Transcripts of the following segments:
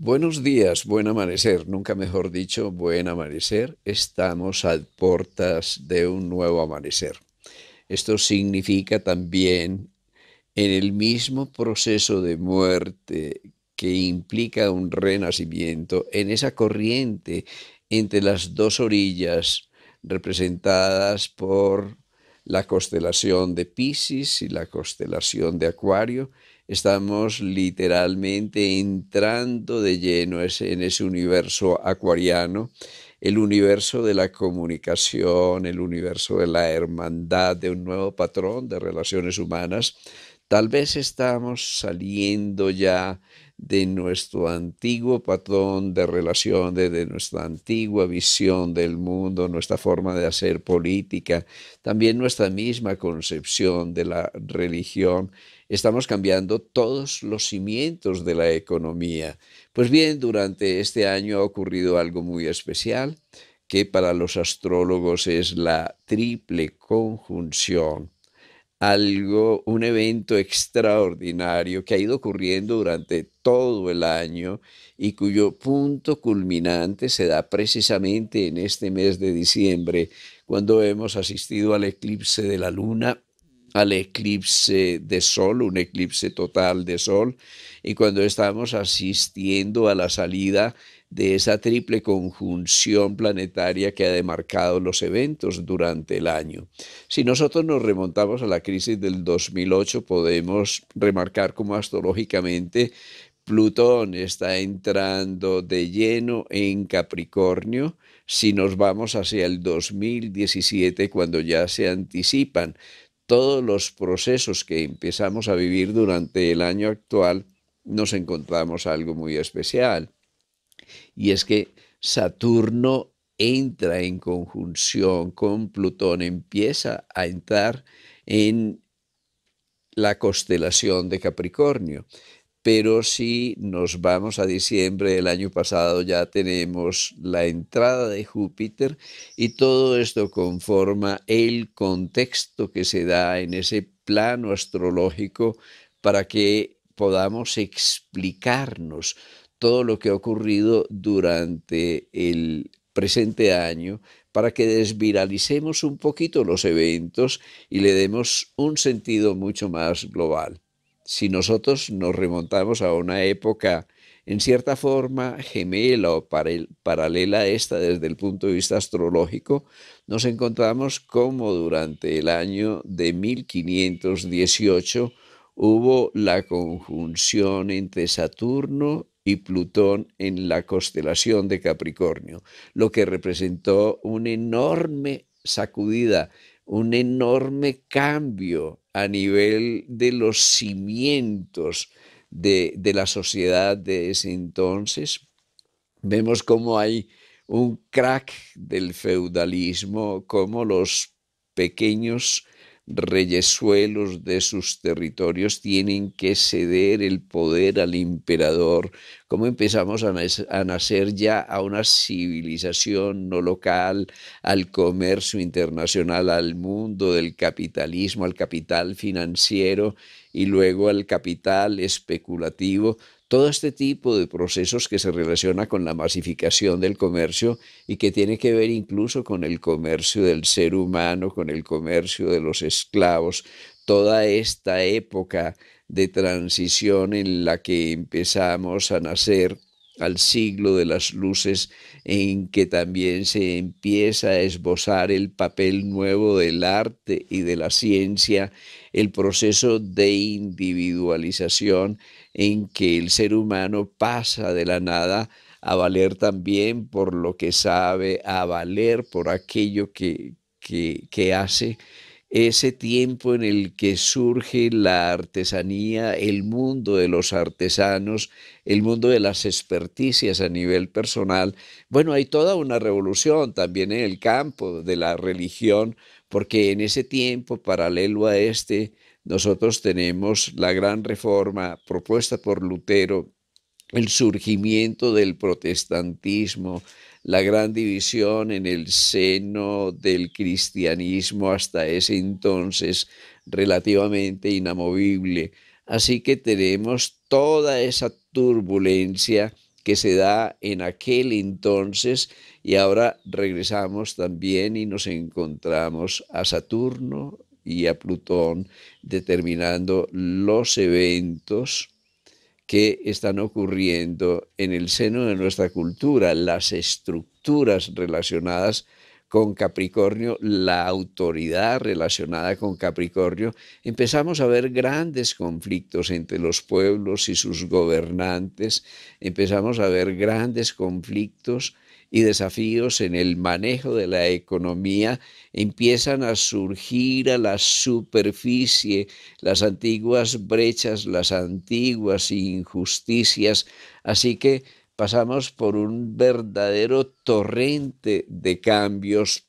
Buenos días, buen amanecer, nunca mejor dicho, buen amanecer. Estamos a puertas de un nuevo amanecer. Esto significa también en el mismo proceso de muerte que implica un renacimiento, en esa corriente entre las dos orillas representadas por la constelación de Pisces y la constelación de Acuario, estamos literalmente entrando de lleno en ese universo acuariano, el universo de la comunicación, el universo de la hermandad, de un nuevo patrón de relaciones humanas. Tal vez estamos saliendo ya de nuestro antiguo patrón de relación, de, de, nuestra antigua visión del mundo, nuestra forma de hacer política, también nuestra misma concepción de la religión Estamos cambiando todos los cimientos de la economía. Pues bien, durante este año ha ocurrido algo muy especial, que para los astrólogos es la triple conjunción algo, un evento extraordinario que ha ido ocurriendo durante todo el año y cuyo punto culminante se da precisamente en este mes de diciembre, cuando hemos asistido al eclipse de la luna al eclipse de sol, un eclipse total de sol, y cuando estamos asistiendo a la salida de esa triple conjunción planetaria que ha demarcado los eventos durante el año. Si nosotros nos remontamos a la crisis del 2008, podemos remarcar cómo astrológicamente Plutón está entrando de lleno en Capricornio si nos vamos hacia el 2017 cuando ya se anticipan todos los procesos que empezamos a vivir durante el año actual, nos encontramos algo muy especial. Y es que Saturno entra en conjunción con Plutón, empieza a entrar en la constelación de Capricornio pero si nos vamos a diciembre del año pasado ya tenemos la entrada de Júpiter y todo esto conforma el contexto que se da en ese plano astrológico para que podamos explicarnos todo lo que ha ocurrido durante el presente año para que desviralicemos un poquito los eventos y le demos un sentido mucho más global si nosotros nos remontamos a una época en cierta forma gemela o paralela a esta desde el punto de vista astrológico, nos encontramos como durante el año de 1518 hubo la conjunción entre Saturno y Plutón en la constelación de Capricornio, lo que representó una enorme sacudida, un enorme cambio a nivel de los cimientos de, la sociedad de ese entonces. Vemos cómo hay un crack del feudalismo, cómo los pequeños reyesuelos de sus territorios tienen que ceder el poder al emperador. cómo empezamos a nacer ya a una civilización no local, al comercio internacional, al mundo del capitalismo, al capital financiero y luego al capital especulativo, todo este tipo de procesos que se relaciona con la masificación del comercio y que tiene que ver incluso con el comercio del ser humano, con el comercio de los esclavos, toda esta época de transición en la que empezamos a nacer al siglo de las luces en que también se empieza a esbozar el papel nuevo del arte y de la ciencia, el proceso de individualización en que el ser humano pasa de la nada a valer también por lo que sabe, a valer por aquello que, que, hace. Ese tiempo en el que surge la artesanía, el mundo de los artesanos, el mundo de las experticias a nivel personal. Bueno, hay toda una revolución también en el campo de la religión, porque en ese tiempo paralelo a este, nosotros tenemos la gran reforma propuesta por Lutero, el surgimiento del protestantismo, la gran división en el seno del cristianismo hasta ese entonces relativamente inamovible. Así que tenemos toda esa turbulencia que se da en aquel entonces y ahora regresamos también y nos encontramos a Saturno, y a Plutón, determinando los eventos que están ocurriendo en el seno de nuestra cultura, las estructuras relacionadas con Capricornio, la autoridad relacionada con Capricornio, empezamos a ver grandes conflictos entre los pueblos y sus gobernantes, empezamos a ver grandes conflictos y desafíos en el manejo de la economía empiezan a surgir a la superficie las antiguas brechas, las antiguas injusticias. Así que pasamos por un verdadero torrente de cambios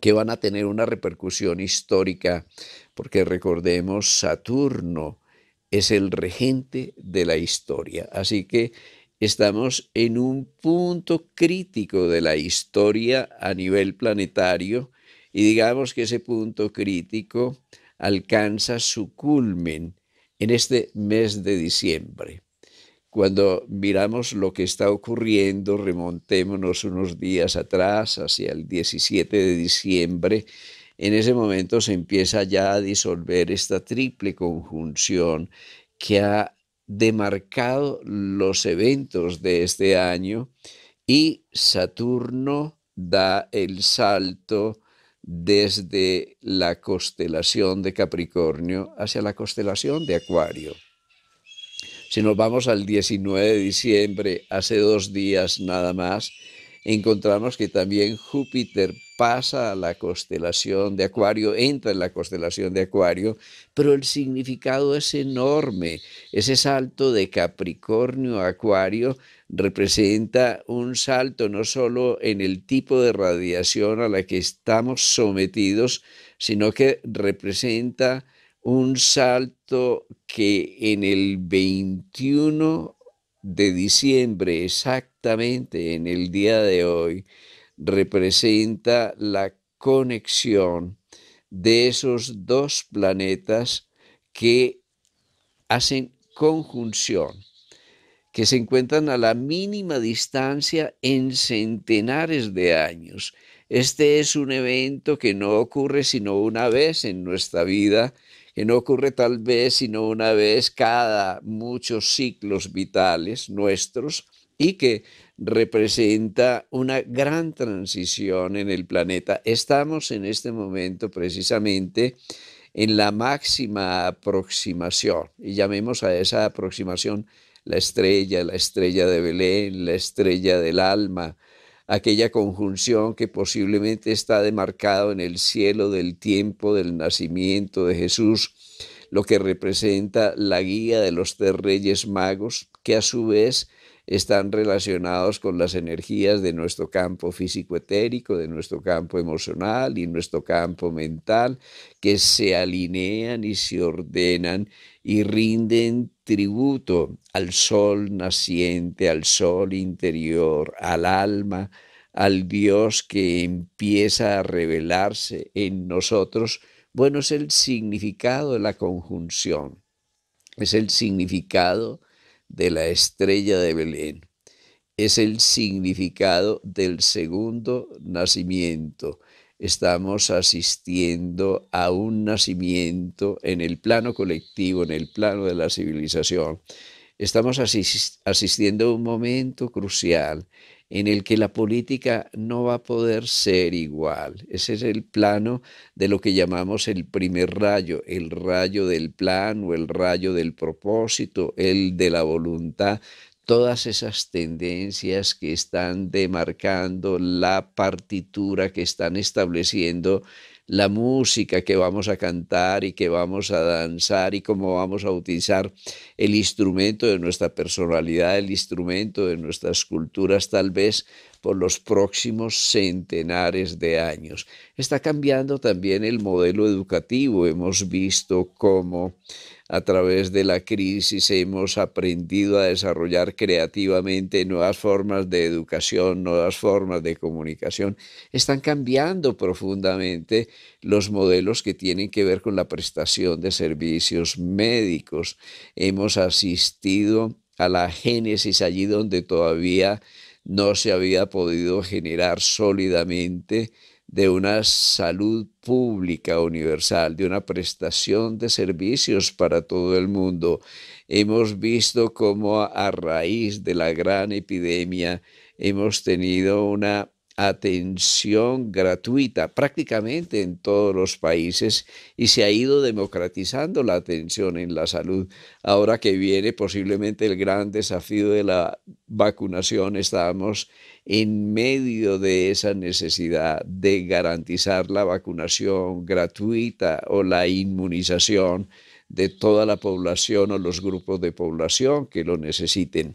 que van a tener una repercusión histórica, porque recordemos, Saturno es el regente de la historia. Así que Estamos en un punto crítico de la historia a nivel planetario y digamos que ese punto crítico alcanza su culmen en este mes de diciembre. Cuando miramos lo que está ocurriendo, remontémonos unos días atrás, hacia el 17 de diciembre, en ese momento se empieza ya a disolver esta triple conjunción que ha demarcado los eventos de este año y Saturno da el salto desde la constelación de Capricornio hacia la constelación de Acuario. Si nos vamos al 19 de diciembre, hace dos días nada más, encontramos que también Júpiter pasa a la constelación de Acuario, entra en la constelación de Acuario, pero el significado es enorme. Ese salto de Capricornio Acuario representa un salto no solo en el tipo de radiación a la que estamos sometidos, sino que representa un salto que en el 21 de diciembre, exactamente en el día de hoy, representa la conexión de esos dos planetas que hacen conjunción, que se encuentran a la mínima distancia en centenares de años. Este es un evento que no ocurre sino una vez en nuestra vida, que no ocurre tal vez sino una vez cada muchos ciclos vitales nuestros, y que representa una gran transición en el planeta. Estamos en este momento precisamente en la máxima aproximación, y llamemos a esa aproximación la estrella, la estrella de Belén, la estrella del alma, aquella conjunción que posiblemente está demarcado en el cielo del tiempo del nacimiento de Jesús, lo que representa la guía de los tres reyes magos, que a su vez están relacionados con las energías de nuestro campo físico-etérico, de nuestro campo emocional y nuestro campo mental, que se alinean y se ordenan y rinden tributo al sol naciente, al sol interior, al alma, al Dios que empieza a revelarse en nosotros. Bueno, es el significado de la conjunción, es el significado de la estrella de Belén. Es el significado del segundo nacimiento. Estamos asistiendo a un nacimiento en el plano colectivo, en el plano de la civilización. Estamos asistiendo a un momento crucial en el que la política no va a poder ser igual. Ese es el plano de lo que llamamos el primer rayo, el rayo del plan o el rayo del propósito, el de la voluntad todas esas tendencias que están demarcando la partitura, que están estableciendo la música que vamos a cantar y que vamos a danzar y cómo vamos a utilizar el instrumento de nuestra personalidad, el instrumento de nuestras culturas tal vez por los próximos centenares de años. Está cambiando también el modelo educativo. Hemos visto cómo a través de la crisis hemos aprendido a desarrollar creativamente nuevas formas de educación, nuevas formas de comunicación. Están cambiando profundamente los modelos que tienen que ver con la prestación de servicios médicos. Hemos asistido a la génesis allí donde todavía no se había podido generar sólidamente de una salud pública universal, de una prestación de servicios para todo el mundo. Hemos visto cómo a raíz de la gran epidemia hemos tenido una atención gratuita prácticamente en todos los países y se ha ido democratizando la atención en la salud. Ahora que viene posiblemente el gran desafío de la vacunación, estamos en medio de esa necesidad de garantizar la vacunación gratuita o la inmunización de toda la población o los grupos de población que lo necesiten.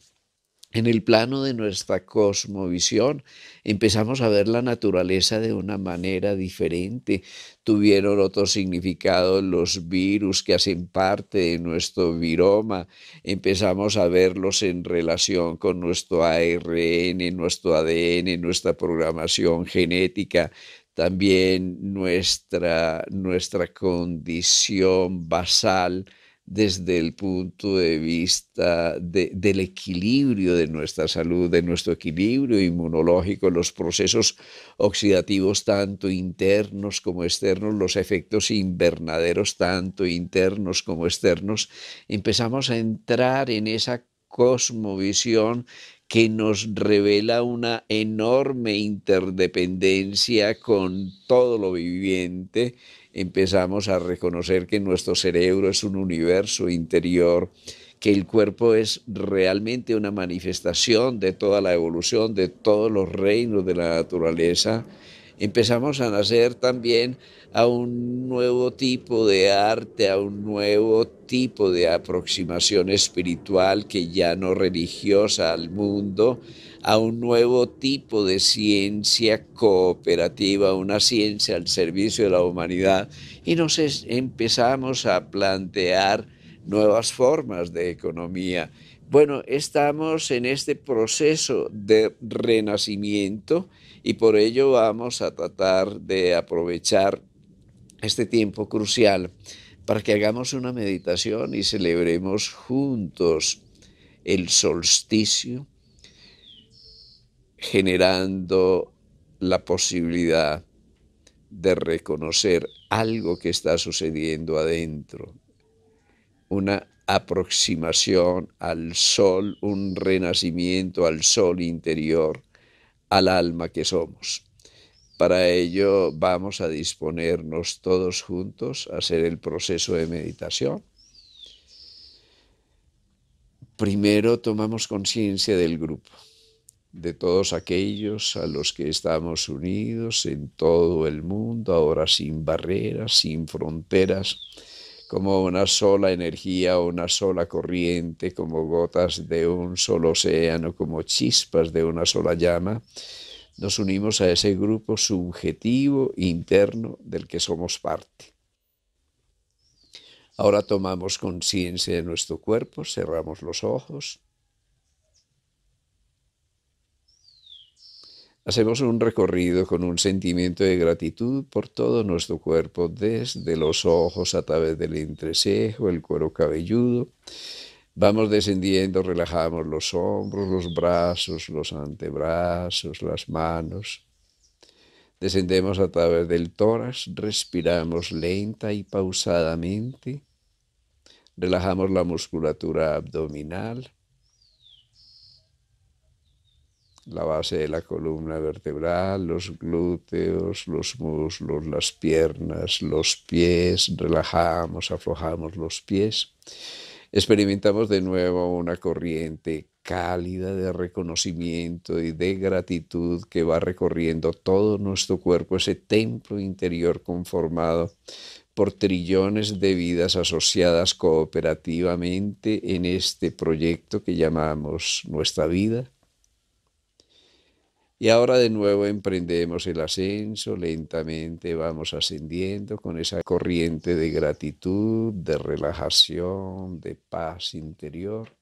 En el plano de nuestra cosmovisión empezamos a ver la naturaleza de una manera diferente. Tuvieron otro significado los virus que hacen parte de nuestro viroma. Empezamos a verlos en relación con nuestro ARN, nuestro ADN, nuestra programación genética, también nuestra, nuestra condición basal desde el punto de vista del equilibrio de nuestra salud, de nuestro equilibrio inmunológico, los procesos oxidativos tanto internos como externos, los efectos invernaderos tanto internos como externos, empezamos a entrar en esa cosmovisión que nos revela una enorme interdependencia con todo lo viviente empezamos a reconocer que nuestro cerebro es un universo interior, que el cuerpo es realmente una manifestación de toda la evolución, de todos los reinos de la naturaleza, empezamos a nacer también a un nuevo tipo de arte, a un nuevo tipo de aproximación espiritual que ya no religiosa al mundo, a un nuevo tipo de ciencia cooperativa, una ciencia al servicio de la humanidad, y nos empezamos a plantear nuevas formas de economía. Bueno, estamos en este proceso de renacimiento y por ello vamos a tratar de aprovechar este tiempo crucial para que hagamos una meditación y celebremos juntos el solsticio generando la posibilidad de reconocer algo que está sucediendo adentro, una aproximación al sol, un renacimiento al sol interior, al alma que somos. Para ello vamos a disponernos todos juntos a hacer el proceso de meditación. Primero tomamos conciencia del grupo de todos aquellos a los que estamos unidos en todo el mundo, ahora sin barreras, sin fronteras, como una sola energía, una sola corriente, como gotas de un solo océano, como chispas de una sola llama, nos unimos a ese grupo subjetivo interno del que somos parte. Ahora tomamos conciencia de nuestro cuerpo, cerramos los ojos Hacemos un recorrido con un sentimiento de gratitud por todo nuestro cuerpo, desde los ojos a través del entrecejo, el cuero cabelludo. Vamos descendiendo, relajamos los hombros, los brazos, los antebrazos, las manos. Descendemos a través del tórax, respiramos lenta y pausadamente. Relajamos la musculatura abdominal la base de la columna vertebral, los glúteos, los muslos, las piernas, los pies, relajamos, aflojamos los pies. Experimentamos de nuevo una corriente cálida de reconocimiento y de gratitud que va recorriendo todo nuestro cuerpo, ese templo interior conformado por trillones de vidas asociadas cooperativamente en este proyecto que llamamos nuestra vida y ahora de nuevo emprendemos el ascenso, lentamente vamos ascendiendo con esa corriente de gratitud, de relajación, de paz interior,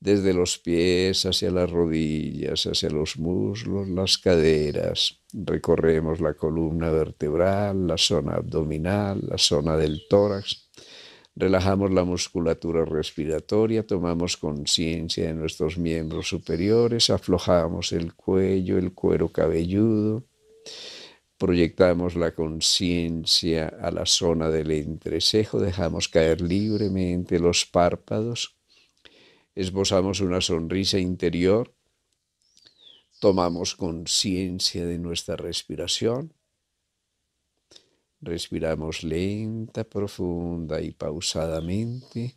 desde los pies hacia las rodillas, hacia los muslos, las caderas. Recorremos la columna vertebral, la zona abdominal, la zona del tórax relajamos la musculatura respiratoria, tomamos conciencia de nuestros miembros superiores, aflojamos el cuello, el cuero cabelludo, proyectamos la conciencia a la zona del entrecejo, dejamos caer libremente los párpados, esbozamos una sonrisa interior, tomamos conciencia de nuestra respiración, Respiramos lenta, profunda y pausadamente.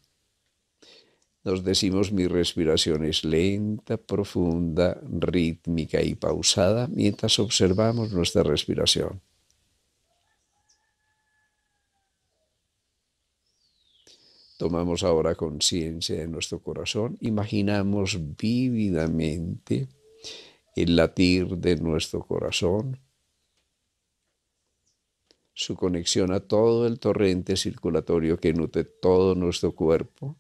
Nos decimos mi respiración es lenta, profunda, rítmica y pausada mientras observamos nuestra respiración. Tomamos ahora conciencia de nuestro corazón, imaginamos vívidamente el latir de nuestro corazón su conexión a todo el torrente circulatorio que nutre todo nuestro cuerpo.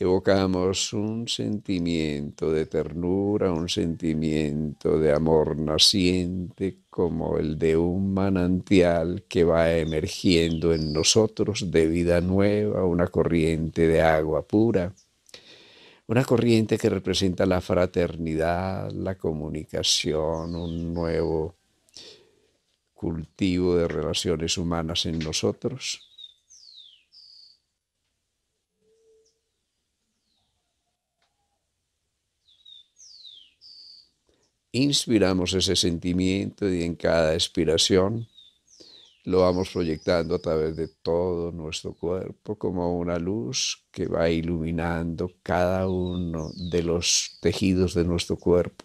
evocamos un sentimiento de ternura, un sentimiento de amor naciente como el de un manantial que va emergiendo en nosotros de vida nueva, una corriente de agua pura una corriente que representa la fraternidad, la comunicación, un nuevo cultivo de relaciones humanas en nosotros. Inspiramos ese sentimiento y en cada expiración lo vamos proyectando a través de todo nuestro cuerpo como una luz que va iluminando cada uno de los tejidos de nuestro cuerpo.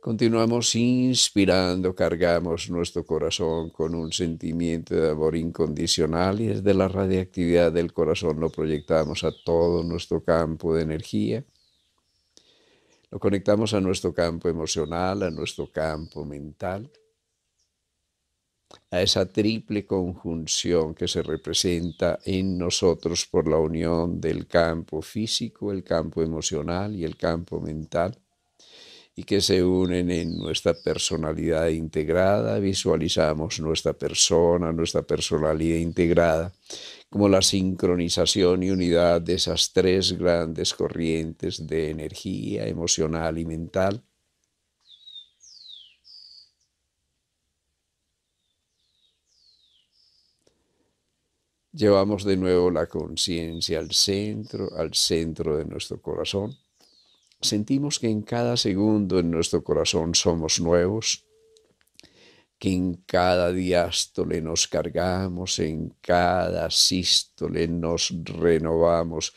Continuamos inspirando, cargamos nuestro corazón con un sentimiento de amor incondicional y desde la radiactividad del corazón lo proyectamos a todo nuestro campo de energía lo conectamos a nuestro campo emocional, a nuestro campo mental, a esa triple conjunción que se representa en nosotros por la unión del campo físico, el campo emocional y el campo mental y que se unen en nuestra personalidad integrada, visualizamos nuestra persona, nuestra personalidad integrada como la sincronización y unidad de esas tres grandes corrientes de energía emocional y mental. Llevamos de nuevo la conciencia al centro, al centro de nuestro corazón. Sentimos que en cada segundo en nuestro corazón somos nuevos, que en cada diástole nos cargamos, en cada sístole nos renovamos,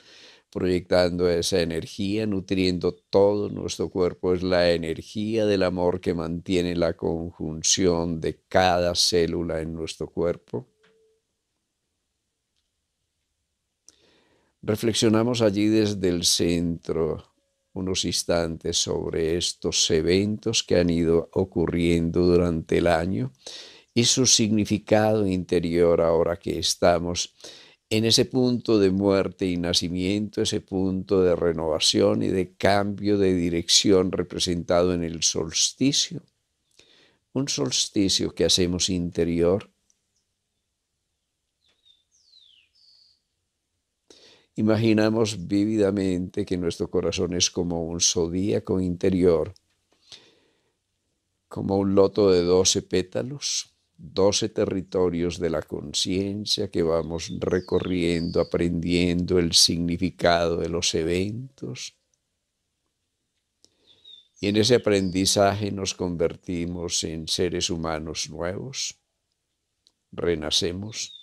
proyectando esa energía, nutriendo todo nuestro cuerpo. Es la energía del amor que mantiene la conjunción de cada célula en nuestro cuerpo. Reflexionamos allí desde el centro unos instantes sobre estos eventos que han ido ocurriendo durante el año y su significado interior ahora que estamos en ese punto de muerte y nacimiento, ese punto de renovación y de cambio de dirección representado en el solsticio. Un solsticio que hacemos interior Imaginamos vívidamente que nuestro corazón es como un zodíaco interior, como un loto de doce pétalos, doce territorios de la conciencia que vamos recorriendo, aprendiendo el significado de los eventos. Y en ese aprendizaje nos convertimos en seres humanos nuevos, renacemos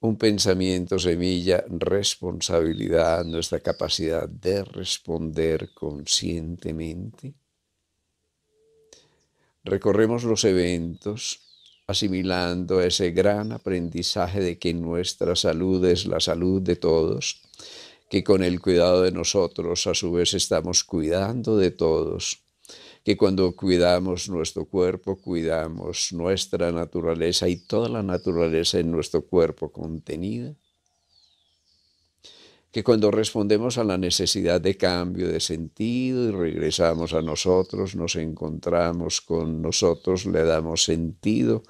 un pensamiento semilla, responsabilidad, nuestra capacidad de responder conscientemente. Recorremos los eventos asimilando ese gran aprendizaje de que nuestra salud es la salud de todos, que con el cuidado de nosotros a su vez estamos cuidando de todos que cuando cuidamos nuestro cuerpo, cuidamos nuestra naturaleza y toda la naturaleza en nuestro cuerpo contenida, que cuando respondemos a la necesidad de cambio de sentido y regresamos a nosotros, nos encontramos con nosotros, le damos sentido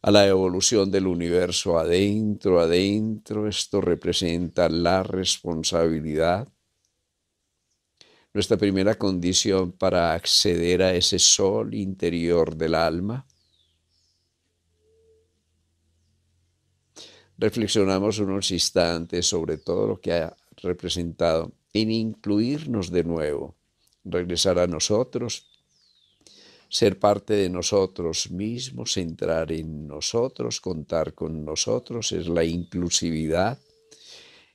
a la evolución del universo adentro, adentro, esto representa la responsabilidad nuestra primera condición para acceder a ese sol interior del alma. Reflexionamos unos instantes sobre todo lo que ha representado en incluirnos de nuevo, regresar a nosotros, ser parte de nosotros mismos, entrar en nosotros, contar con nosotros, es la inclusividad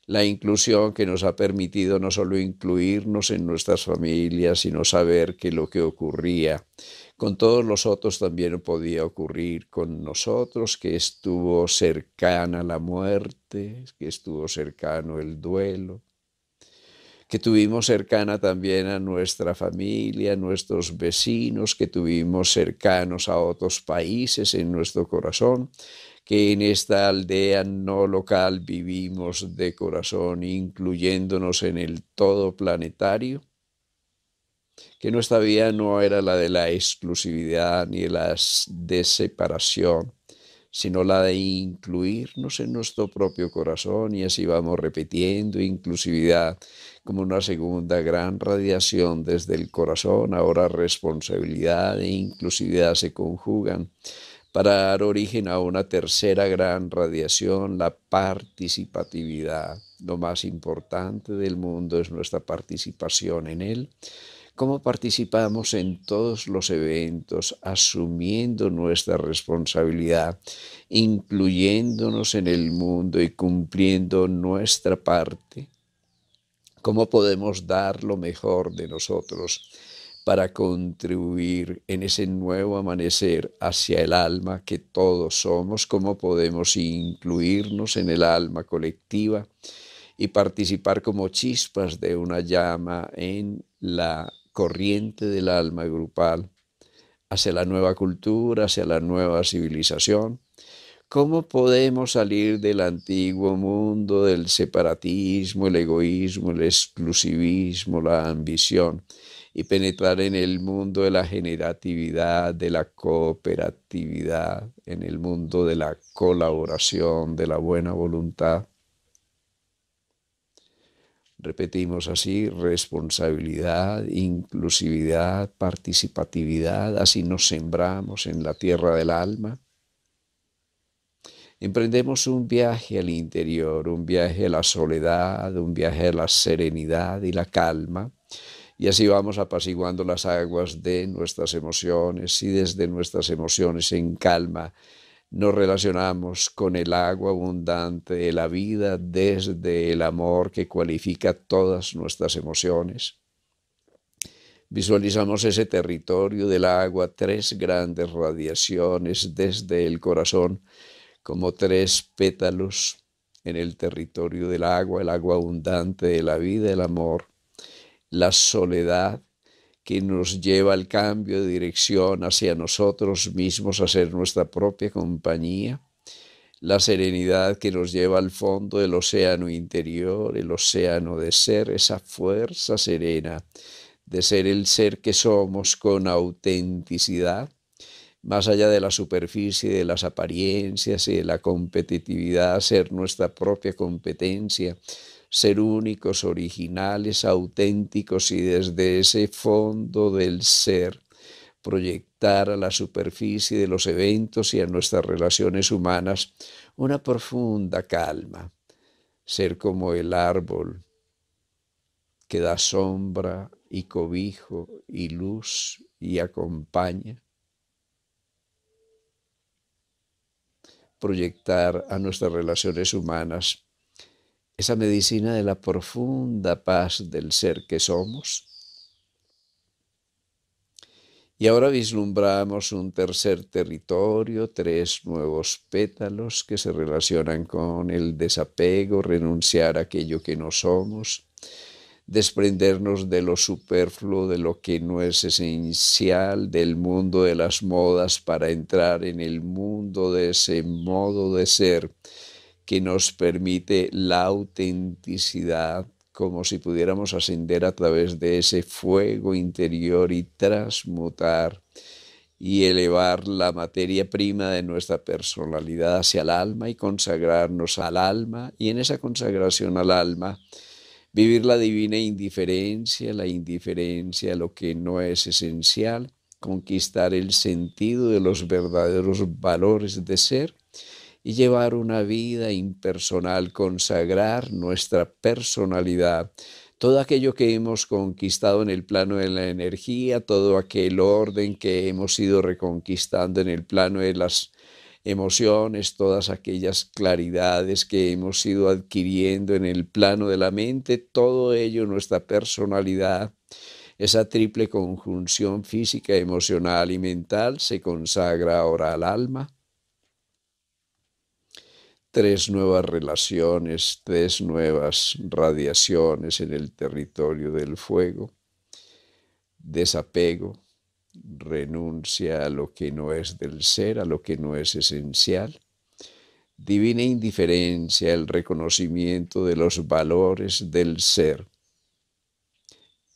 la inclusión que nos ha permitido no solo incluirnos en nuestras familias, sino saber que lo que ocurría con todos los otros también podía ocurrir con nosotros, que estuvo cercana la muerte, que estuvo cercano el duelo, que tuvimos cercana también a nuestra familia, a nuestros vecinos, que tuvimos cercanos a otros países en nuestro corazón, que en esta aldea no local vivimos de corazón, incluyéndonos en el todo planetario, que nuestra vida no era la de la exclusividad ni de la de separación, sino la de incluirnos en nuestro propio corazón y así vamos repitiendo inclusividad como una segunda gran radiación desde el corazón. Ahora responsabilidad e inclusividad se conjugan para dar origen a una tercera gran radiación, la participatividad. Lo más importante del mundo es nuestra participación en él. ¿Cómo participamos en todos los eventos, asumiendo nuestra responsabilidad, incluyéndonos en el mundo y cumpliendo nuestra parte? ¿Cómo podemos dar lo mejor de nosotros? para contribuir en ese nuevo amanecer hacia el alma que todos somos, cómo podemos incluirnos en el alma colectiva y participar como chispas de una llama en la corriente del alma grupal hacia la nueva cultura, hacia la nueva civilización. ¿Cómo podemos salir del antiguo mundo del separatismo, el egoísmo, el exclusivismo, la ambición? y penetrar en el mundo de la generatividad, de la cooperatividad, en el mundo de la colaboración, de la buena voluntad. Repetimos así, responsabilidad, inclusividad, participatividad, así nos sembramos en la tierra del alma. Emprendemos un viaje al interior, un viaje a la soledad, un viaje a la serenidad y la calma y así vamos apaciguando las aguas de nuestras emociones y desde nuestras emociones en calma nos relacionamos con el agua abundante de la vida desde el amor que cualifica todas nuestras emociones. Visualizamos ese territorio del agua, tres grandes radiaciones desde el corazón, como tres pétalos en el territorio del agua, el agua abundante de la vida, el amor la soledad que nos lleva al cambio de dirección hacia nosotros mismos, a ser nuestra propia compañía, la serenidad que nos lleva al fondo del océano interior, el océano de ser, esa fuerza serena de ser el ser que somos con autenticidad, más allá de la superficie, de las apariencias y de la competitividad, ser nuestra propia competencia, ser únicos, originales, auténticos y desde ese fondo del ser proyectar a la superficie de los eventos y a nuestras relaciones humanas una profunda calma, ser como el árbol que da sombra y cobijo y luz y acompaña. Proyectar a nuestras relaciones humanas esa medicina de la profunda paz del ser que somos. Y ahora vislumbramos un tercer territorio, tres nuevos pétalos que se relacionan con el desapego, renunciar a aquello que no somos, desprendernos de lo superfluo, de lo que no es esencial, del mundo de las modas para entrar en el mundo de ese modo de ser que nos permite la autenticidad como si pudiéramos ascender a través de ese fuego interior y transmutar y elevar la materia prima de nuestra personalidad hacia el alma y consagrarnos al alma y en esa consagración al alma vivir la divina indiferencia, la indiferencia a lo que no es esencial, conquistar el sentido de los verdaderos valores de ser y llevar una vida impersonal, consagrar nuestra personalidad todo aquello que hemos conquistado en el plano de la energía, todo aquel orden que hemos ido reconquistando en el plano de las emociones, todas aquellas claridades que hemos ido adquiriendo en el plano de la mente, todo ello, nuestra personalidad, esa triple conjunción física, emocional y mental se consagra ahora al alma tres nuevas relaciones, tres nuevas radiaciones en el territorio del fuego, desapego, renuncia a lo que no es del ser, a lo que no es esencial, divina indiferencia, el reconocimiento de los valores del ser,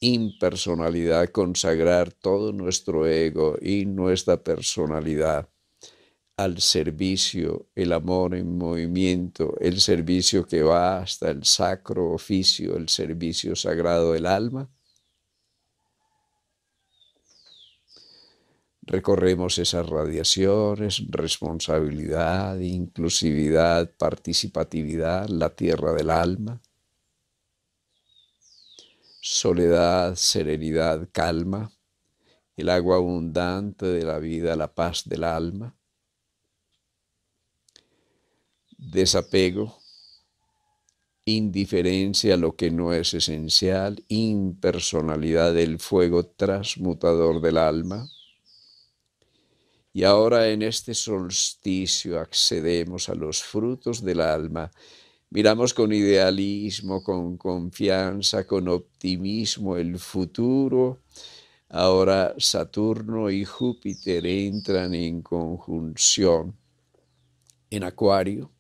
impersonalidad, consagrar todo nuestro ego y nuestra personalidad al servicio, el amor en movimiento, el servicio que va hasta el sacro oficio, el servicio sagrado del alma. Recorremos esas radiaciones, responsabilidad, inclusividad, participatividad, la tierra del alma, soledad, serenidad, calma, el agua abundante de la vida, la paz del alma desapego, indiferencia a lo que no es esencial, impersonalidad del fuego transmutador del alma. Y ahora en este solsticio accedemos a los frutos del alma. Miramos con idealismo, con confianza, con optimismo el futuro. Ahora Saturno y Júpiter entran en conjunción en Acuario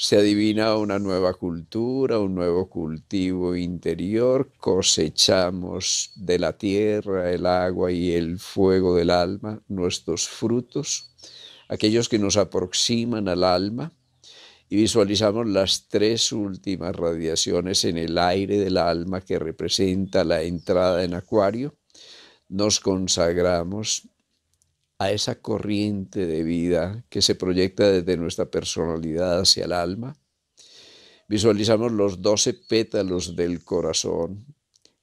se adivina una nueva cultura, un nuevo cultivo interior, cosechamos de la tierra, el agua y el fuego del alma, nuestros frutos, aquellos que nos aproximan al alma, y visualizamos las tres últimas radiaciones en el aire del alma que representa la entrada en acuario, nos consagramos a esa corriente de vida que se proyecta desde nuestra personalidad hacia el alma. Visualizamos los doce pétalos del corazón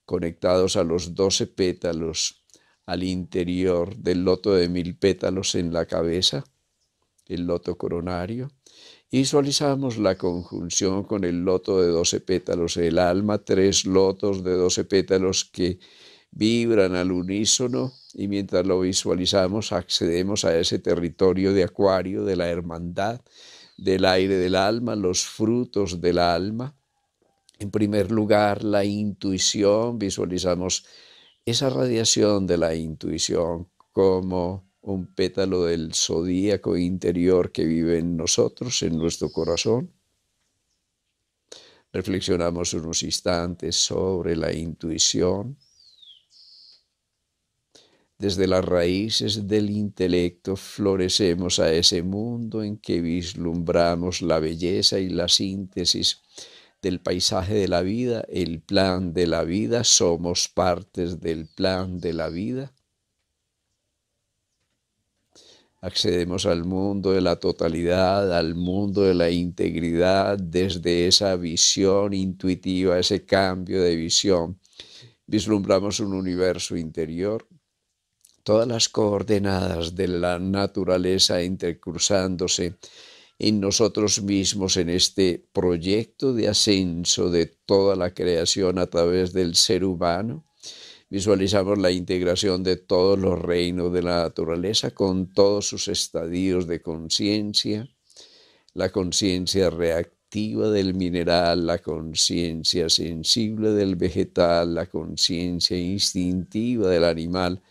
conectados a los doce pétalos al interior del loto de mil pétalos en la cabeza, el loto coronario. Visualizamos la conjunción con el loto de doce pétalos, del alma, tres lotos de doce pétalos que vibran al unísono y mientras lo visualizamos accedemos a ese territorio de acuario, de la hermandad, del aire del alma, los frutos del alma. En primer lugar, la intuición, visualizamos esa radiación de la intuición como un pétalo del zodíaco interior que vive en nosotros, en nuestro corazón. Reflexionamos unos instantes sobre la intuición desde las raíces del intelecto florecemos a ese mundo en que vislumbramos la belleza y la síntesis del paisaje de la vida, el plan de la vida, somos partes del plan de la vida. Accedemos al mundo de la totalidad, al mundo de la integridad, desde esa visión intuitiva, ese cambio de visión. Vislumbramos un universo interior, todas las coordenadas de la naturaleza intercruzándose en nosotros mismos en este proyecto de ascenso de toda la creación a través del ser humano. Visualizamos la integración de todos los reinos de la naturaleza con todos sus estadios de conciencia, la conciencia reactiva del mineral, la conciencia sensible del vegetal, la conciencia instintiva del animal,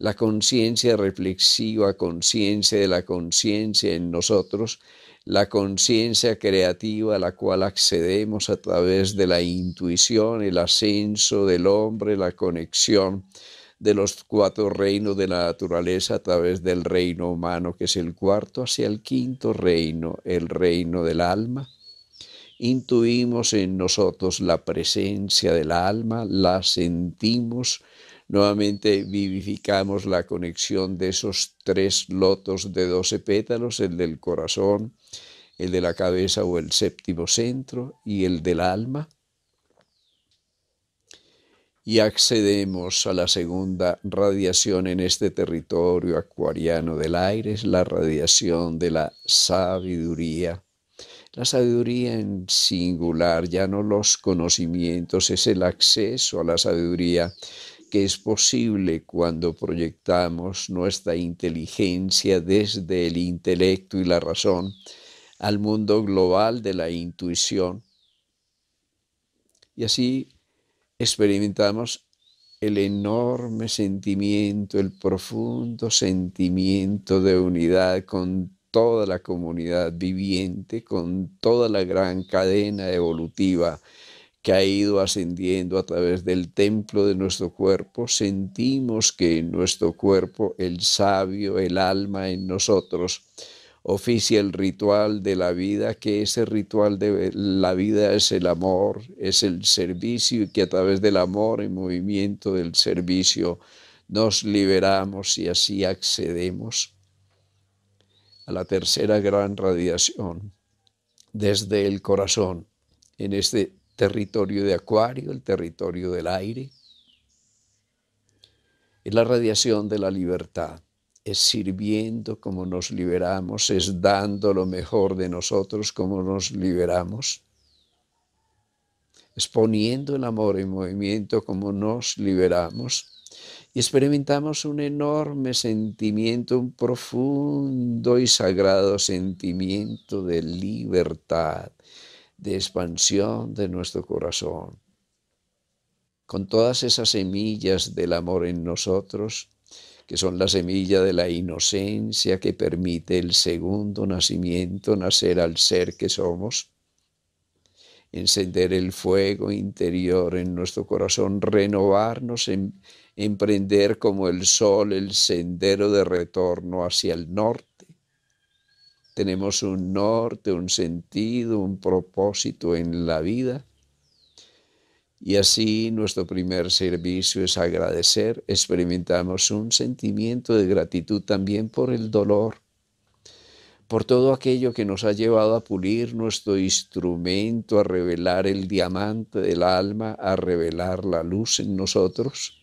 la conciencia reflexiva, conciencia de la conciencia en nosotros, la conciencia creativa a la cual accedemos a través de la intuición, el ascenso del hombre, la conexión de los cuatro reinos de la naturaleza a través del reino humano, que es el cuarto, hacia el quinto reino, el reino del alma. Intuimos en nosotros la presencia del alma, la sentimos, Nuevamente vivificamos la conexión de esos tres lotos de doce pétalos, el del corazón, el de la cabeza o el séptimo centro y el del alma. Y accedemos a la segunda radiación en este territorio acuariano del aire, es la radiación de la sabiduría. La sabiduría en singular, ya no los conocimientos, es el acceso a la sabiduría que es posible cuando proyectamos nuestra inteligencia desde el intelecto y la razón al mundo global de la intuición. Y así experimentamos el enorme sentimiento, el profundo sentimiento de unidad con toda la comunidad viviente, con toda la gran cadena evolutiva que ha ido ascendiendo a través del templo de nuestro cuerpo, sentimos que en nuestro cuerpo el sabio, el alma en nosotros, oficia el ritual de la vida, que ese ritual de la vida es el amor, es el servicio y que a través del amor y movimiento del servicio nos liberamos y así accedemos a la tercera gran radiación desde el corazón en este territorio de acuario, el territorio del aire. Es la radiación de la libertad, es sirviendo como nos liberamos, es dando lo mejor de nosotros como nos liberamos, es poniendo el amor en movimiento como nos liberamos y experimentamos un enorme sentimiento, un profundo y sagrado sentimiento de libertad, de expansión de nuestro corazón. Con todas esas semillas del amor en nosotros, que son la semilla de la inocencia que permite el segundo nacimiento nacer al ser que somos, encender el fuego interior en nuestro corazón, renovarnos, em, emprender como el sol el sendero de retorno hacia el norte tenemos un norte, un sentido, un propósito en la vida. Y así nuestro primer servicio es agradecer, experimentamos un sentimiento de gratitud también por el dolor, por todo aquello que nos ha llevado a pulir nuestro instrumento, a revelar el diamante del alma, a revelar la luz en nosotros.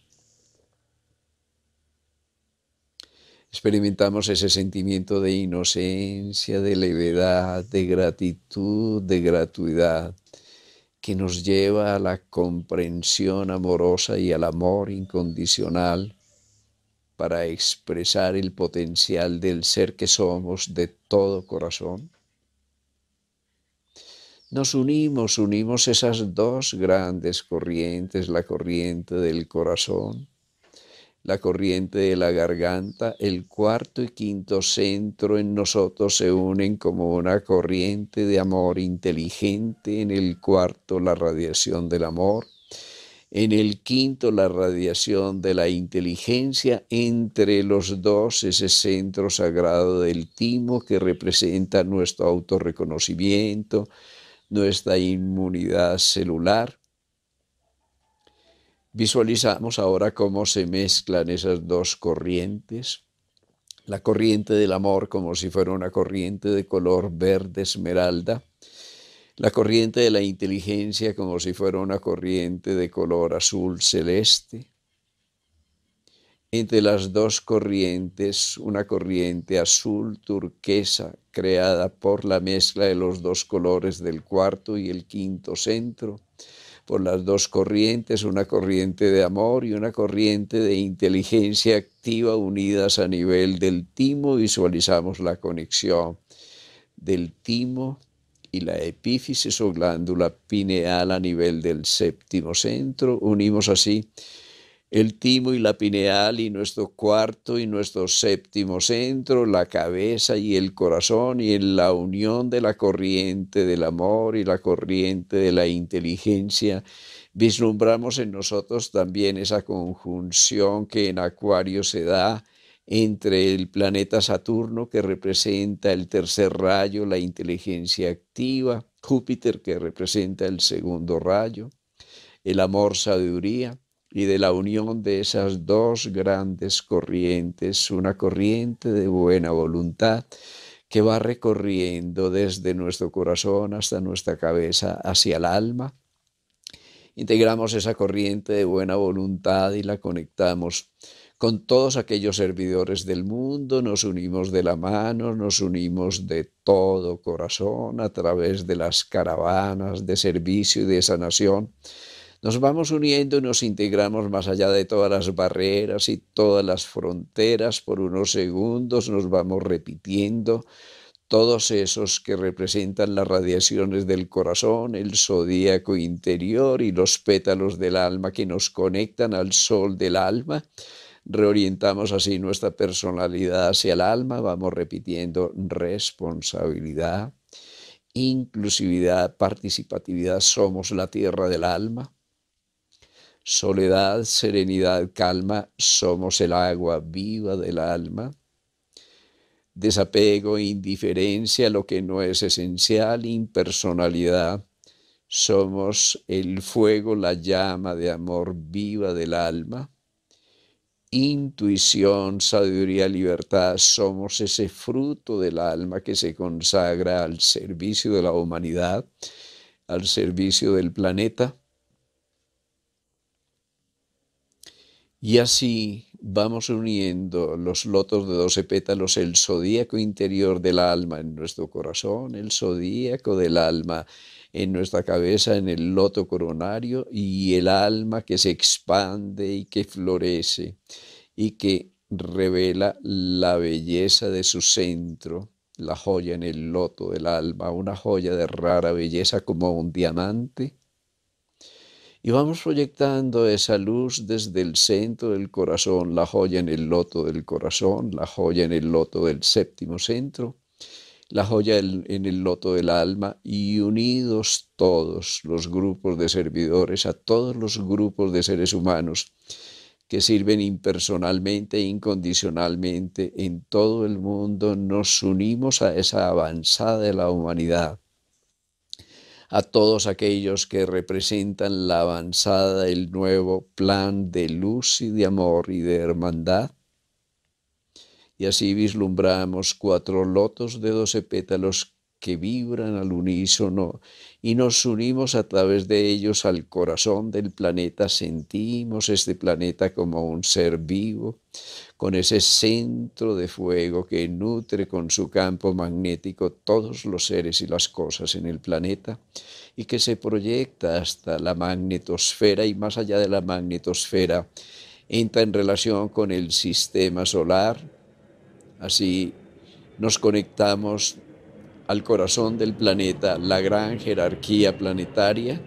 experimentamos ese sentimiento de inocencia, de levedad, de gratitud, de gratuidad, que nos lleva a la comprensión amorosa y al amor incondicional para expresar el potencial del ser que somos de todo corazón. Nos unimos, unimos esas dos grandes corrientes, la corriente del corazón la corriente de la garganta, el cuarto y quinto centro en nosotros se unen como una corriente de amor inteligente, en el cuarto la radiación del amor, en el quinto la radiación de la inteligencia, entre los dos ese centro sagrado del timo que representa nuestro autorreconocimiento, nuestra inmunidad celular Visualizamos ahora cómo se mezclan esas dos corrientes. La corriente del amor como si fuera una corriente de color verde esmeralda. La corriente de la inteligencia como si fuera una corriente de color azul celeste. Entre las dos corrientes, una corriente azul turquesa creada por la mezcla de los dos colores del cuarto y el quinto centro por las dos corrientes, una corriente de amor y una corriente de inteligencia activa unidas a nivel del timo. Visualizamos la conexión del timo y la epífisis o glándula pineal a nivel del séptimo centro. Unimos así el timo y la pineal y nuestro cuarto y nuestro séptimo centro, la cabeza y el corazón y en la unión de la corriente del amor y la corriente de la inteligencia, vislumbramos en nosotros también esa conjunción que en Acuario se da entre el planeta Saturno, que representa el tercer rayo, la inteligencia activa, Júpiter, que representa el segundo rayo, el amor sabiduría, y de la unión de esas dos grandes corrientes, una corriente de buena voluntad que va recorriendo desde nuestro corazón hasta nuestra cabeza hacia el alma. Integramos esa corriente de buena voluntad y la conectamos con todos aquellos servidores del mundo, nos unimos de la mano, nos unimos de todo corazón a través de las caravanas de servicio y de sanación nos vamos uniendo y nos integramos más allá de todas las barreras y todas las fronteras. Por unos segundos nos vamos repitiendo todos esos que representan las radiaciones del corazón, el zodíaco interior y los pétalos del alma que nos conectan al sol del alma. Reorientamos así nuestra personalidad hacia el alma, vamos repitiendo responsabilidad, inclusividad, participatividad, somos la tierra del alma, soledad, serenidad, calma, somos el agua viva del alma. Desapego, indiferencia, lo que no es esencial, impersonalidad, somos el fuego, la llama de amor viva del alma. Intuición, sabiduría, libertad, somos ese fruto del alma que se consagra al servicio de la humanidad, al servicio del planeta Y así vamos uniendo los lotos de 12 pétalos, el zodíaco interior del alma en nuestro corazón, el zodíaco del alma en nuestra cabeza, en el loto coronario y el alma que se expande y que florece y que revela la belleza de su centro, la joya en el loto del alma, una joya de rara belleza como un diamante y vamos proyectando esa luz desde el centro del corazón, la joya en el loto del corazón, la joya en el loto del séptimo centro, la joya en el loto del alma y unidos todos los grupos de servidores, a todos los grupos de seres humanos que sirven impersonalmente e incondicionalmente en todo el mundo, nos unimos a esa avanzada de la humanidad a todos aquellos que representan la avanzada, el nuevo plan de luz y de amor y de hermandad. Y así vislumbramos cuatro lotos de doce pétalos que vibran al unísono y nos unimos a través de ellos al corazón del planeta, sentimos este planeta como un ser vivo, con ese centro de fuego que nutre con su campo magnético todos los seres y las cosas en el planeta y que se proyecta hasta la magnetosfera y más allá de la magnetosfera entra en relación con el sistema solar. Así nos conectamos al corazón del planeta, la gran jerarquía planetaria,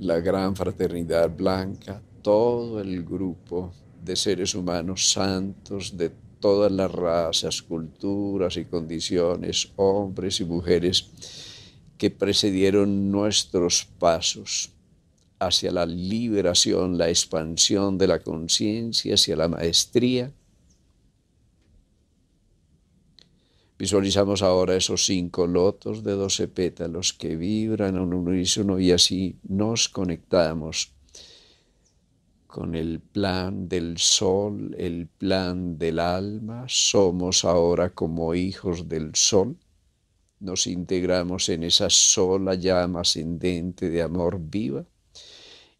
la gran fraternidad blanca, todo el grupo de seres humanos santos de todas las razas, culturas y condiciones, hombres y mujeres, que precedieron nuestros pasos hacia la liberación, la expansión de la conciencia, hacia la maestría Visualizamos ahora esos cinco lotos de doce pétalos que vibran a un uno y así nos conectamos con el plan del sol, el plan del alma. Somos ahora como hijos del sol. Nos integramos en esa sola llama ascendente de amor viva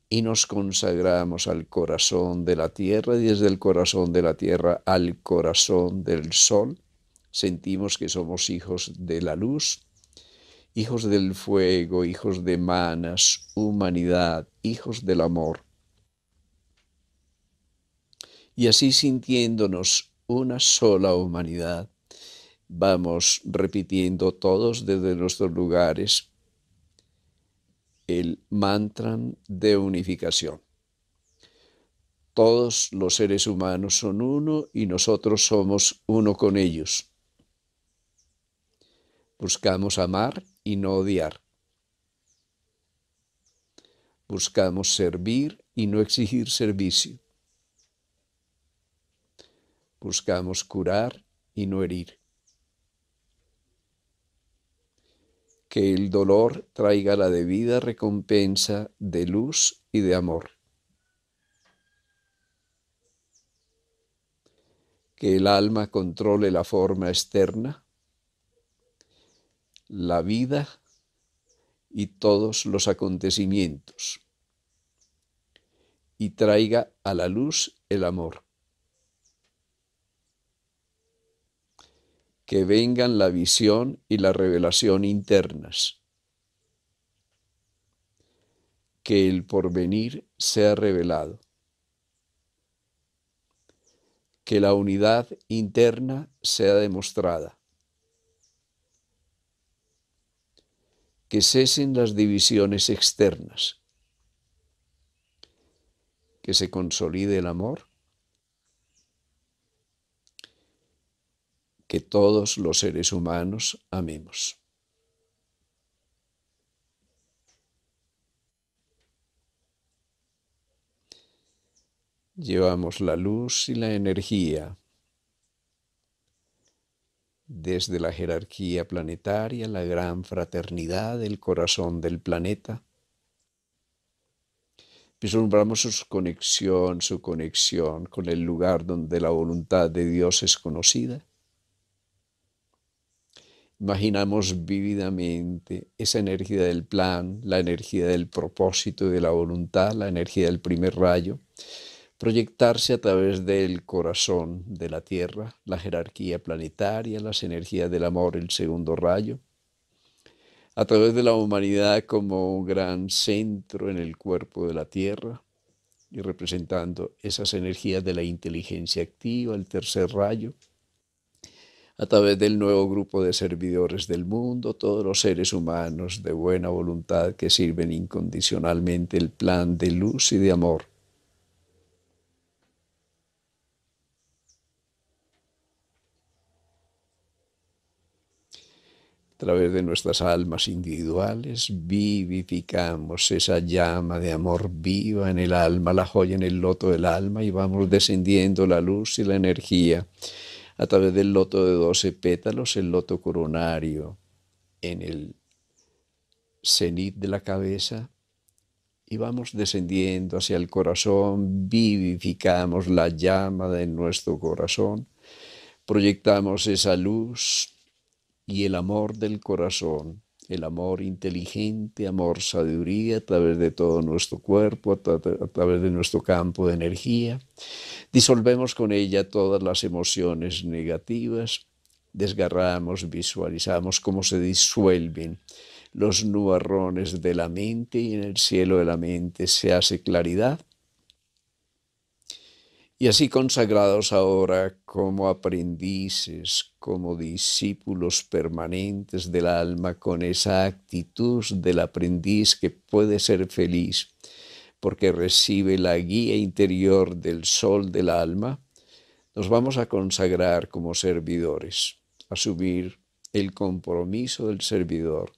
y nos consagramos al corazón de la tierra y desde el corazón de la tierra al corazón del sol sentimos que somos hijos de la luz, hijos del fuego, hijos de manas, humanidad, hijos del amor. Y así sintiéndonos una sola humanidad, vamos repitiendo todos desde nuestros lugares el mantra de unificación. Todos los seres humanos son uno y nosotros somos uno con ellos. Buscamos amar y no odiar. Buscamos servir y no exigir servicio. Buscamos curar y no herir. Que el dolor traiga la debida recompensa de luz y de amor. Que el alma controle la forma externa la vida y todos los acontecimientos, y traiga a la luz el amor. Que vengan la visión y la revelación internas. Que el porvenir sea revelado. Que la unidad interna sea demostrada que cesen las divisiones externas, que se consolide el amor, que todos los seres humanos amemos. Llevamos la luz y la energía desde la jerarquía planetaria, la gran fraternidad, del corazón del planeta. Vislumbramos pues su conexión, su conexión con el lugar donde la voluntad de Dios es conocida. Imaginamos vívidamente esa energía del plan, la energía del propósito y de la voluntad, la energía del primer rayo, proyectarse a través del corazón de la Tierra, la jerarquía planetaria, las energías del amor, el segundo rayo, a través de la humanidad como un gran centro en el cuerpo de la Tierra y representando esas energías de la inteligencia activa, el tercer rayo, a través del nuevo grupo de servidores del mundo, todos los seres humanos de buena voluntad que sirven incondicionalmente el plan de luz y de amor a través de nuestras almas individuales, vivificamos esa llama de amor viva en el alma, la joya en el loto del alma y vamos descendiendo la luz y la energía a través del loto de 12 pétalos, el loto coronario en el cenit de la cabeza y vamos descendiendo hacia el corazón, vivificamos la llama de nuestro corazón, proyectamos esa luz y el amor del corazón, el amor inteligente, amor sabiduría a través de todo nuestro cuerpo, a, través de nuestro campo de energía. Disolvemos con ella todas las emociones negativas, desgarramos, visualizamos cómo se disuelven los nubarrones de la mente y en el cielo de la mente se hace claridad. Y así consagrados ahora como aprendices, como discípulos permanentes del alma con esa actitud del aprendiz que puede ser feliz porque recibe la guía interior del sol del alma, nos vamos a consagrar como servidores, a subir el compromiso del servidor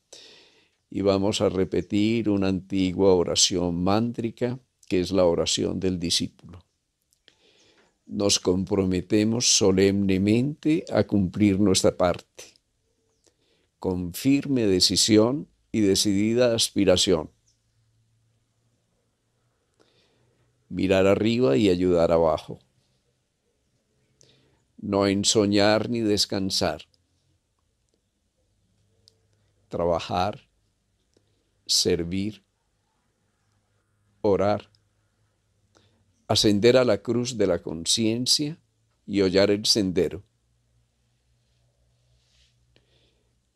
y vamos a repetir una antigua oración mántrica que es la oración del discípulo nos comprometemos solemnemente a cumplir nuestra parte, con firme decisión y decidida aspiración. Mirar arriba y ayudar abajo. No ensoñar ni descansar. Trabajar, servir, orar ascender a la cruz de la conciencia y hollar el sendero.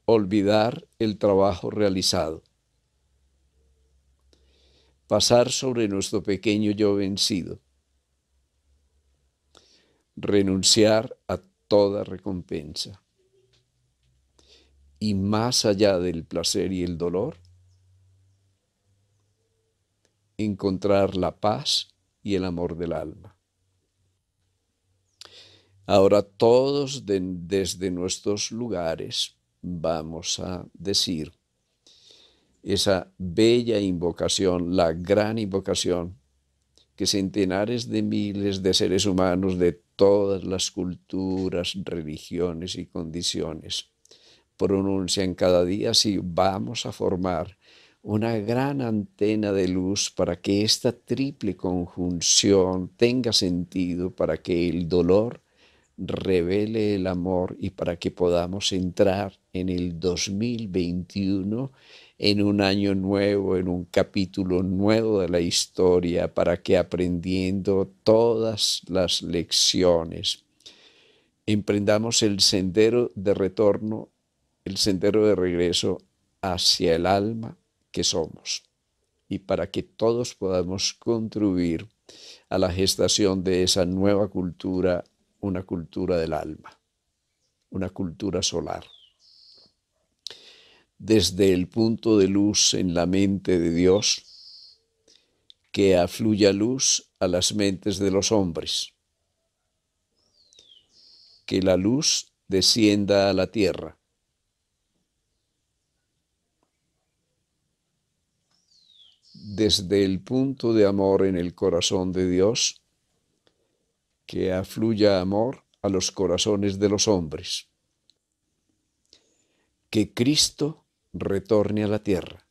Olvidar el trabajo realizado. Pasar sobre nuestro pequeño yo vencido. Renunciar a toda recompensa. Y más allá del placer y el dolor, encontrar la paz y el amor del alma. Ahora todos desde nuestros lugares vamos a decir esa bella invocación, la gran invocación que centenares de miles de seres humanos de todas las culturas, religiones y condiciones pronuncian cada día si vamos a formar una gran antena de luz para que esta triple conjunción tenga sentido, para que el dolor revele el amor y para que podamos entrar en el 2021, en un año nuevo, en un capítulo nuevo de la historia, para que aprendiendo todas las lecciones, emprendamos el sendero de retorno, el sendero de regreso hacia el alma, que somos y para que todos podamos contribuir a la gestación de esa nueva cultura, una cultura del alma, una cultura solar. Desde el punto de luz en la mente de Dios, que afluya luz a las mentes de los hombres, que la luz descienda a la tierra desde el punto de amor en el corazón de Dios, que afluya amor a los corazones de los hombres. Que Cristo retorne a la tierra.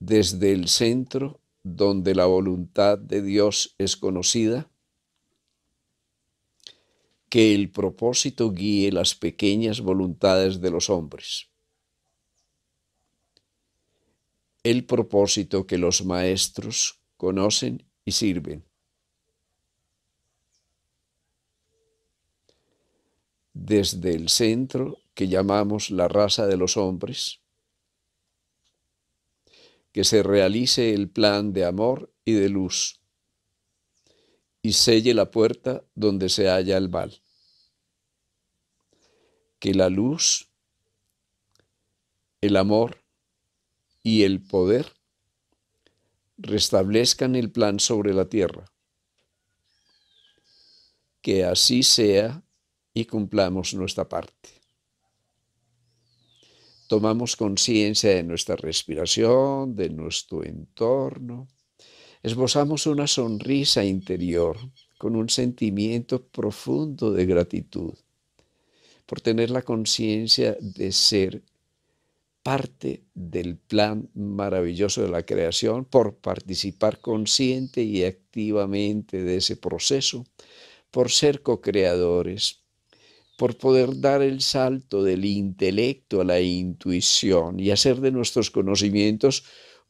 Desde el centro donde la voluntad de Dios es conocida, que el propósito guíe las pequeñas voluntades de los hombres. el propósito que los maestros conocen y sirven. Desde el centro que llamamos la raza de los hombres, que se realice el plan de amor y de luz y selle la puerta donde se halla el mal. Que la luz, el amor y el poder restablezcan el plan sobre la tierra. Que así sea y cumplamos nuestra parte. Tomamos conciencia de nuestra respiración, de nuestro entorno. Esbozamos una sonrisa interior con un sentimiento profundo de gratitud por tener la conciencia de ser parte del plan maravilloso de la creación, por participar consciente y activamente de ese proceso, por ser co-creadores, por poder dar el salto del intelecto a la intuición y hacer de nuestros conocimientos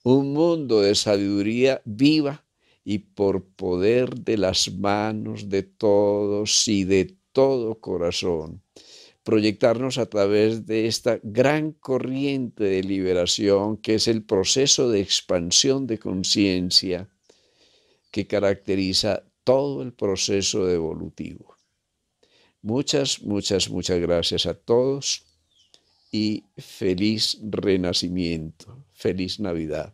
un mundo de sabiduría viva y por poder de las manos de todos y de todo corazón proyectarnos a través de esta gran corriente de liberación que es el proceso de expansión de conciencia que caracteriza todo el proceso evolutivo. Muchas, muchas, muchas gracias a todos y feliz renacimiento, feliz Navidad.